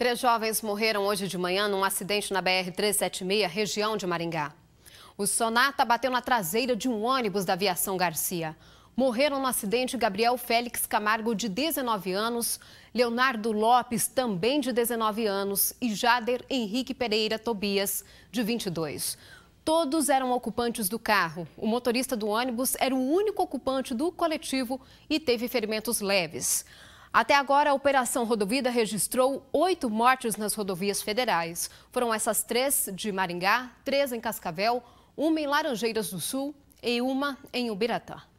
Três jovens morreram hoje de manhã num acidente na BR-376, região de Maringá. O Sonata bateu na traseira de um ônibus da aviação Garcia. Morreram no acidente Gabriel Félix Camargo, de 19 anos, Leonardo Lopes, também de 19 anos, e Jader Henrique Pereira Tobias, de 22. Todos eram ocupantes do carro. O motorista do ônibus era o único ocupante do coletivo e teve ferimentos leves. Até agora, a Operação Rodovida registrou oito mortes nas rodovias federais. Foram essas três de Maringá, três em Cascavel, uma em Laranjeiras do Sul e uma em Ubiratã.